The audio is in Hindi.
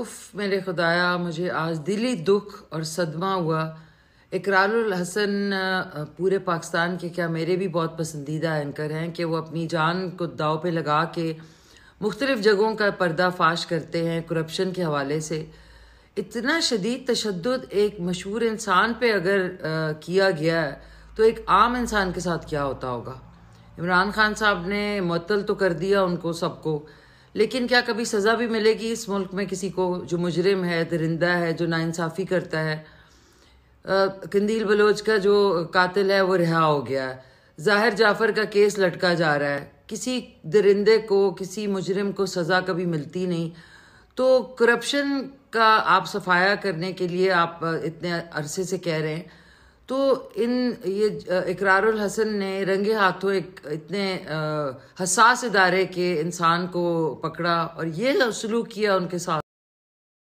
उफ़ मेरे खुदाया मुझे आज दिली दुख और सदमा हुआ इकरारुल हसन पूरे पाकिस्तान के क्या मेरे भी बहुत पसंदीदा एंकर हैं कि वो अपनी जान को दाव पे लगा के मुख्तलिफ़ जगहों का पर्दाफाश करते हैं करप्शन के हवाले से इतना शदीद तशद एक मशहूर इंसान पे अगर आ, किया गया है तो एक आम इंसान के साथ क्या होता होगा इमरान खान साहब ने मअतल तो कर दिया उनको सबको लेकिन क्या कभी सज़ा भी मिलेगी इस मुल्क में किसी को जो मुजरिम है दरिंदा है जो नाइंसाफ़ी करता है कंदील बलोच का जो कातिल है वो रिहा हो गया है जाहिर जाफ़र का केस लटका जा रहा है किसी दरिंदे को किसी मुजरिम को सज़ा कभी मिलती नहीं तो करप्शन का आप सफाया करने के लिए आप इतने अरसे से कह रहे हैं तो इन ये इकरारुल हसन ने रंगे हाथों एक इतने हसास इदारे के इंसान को पकड़ा और ये सलूक किया उनके साथ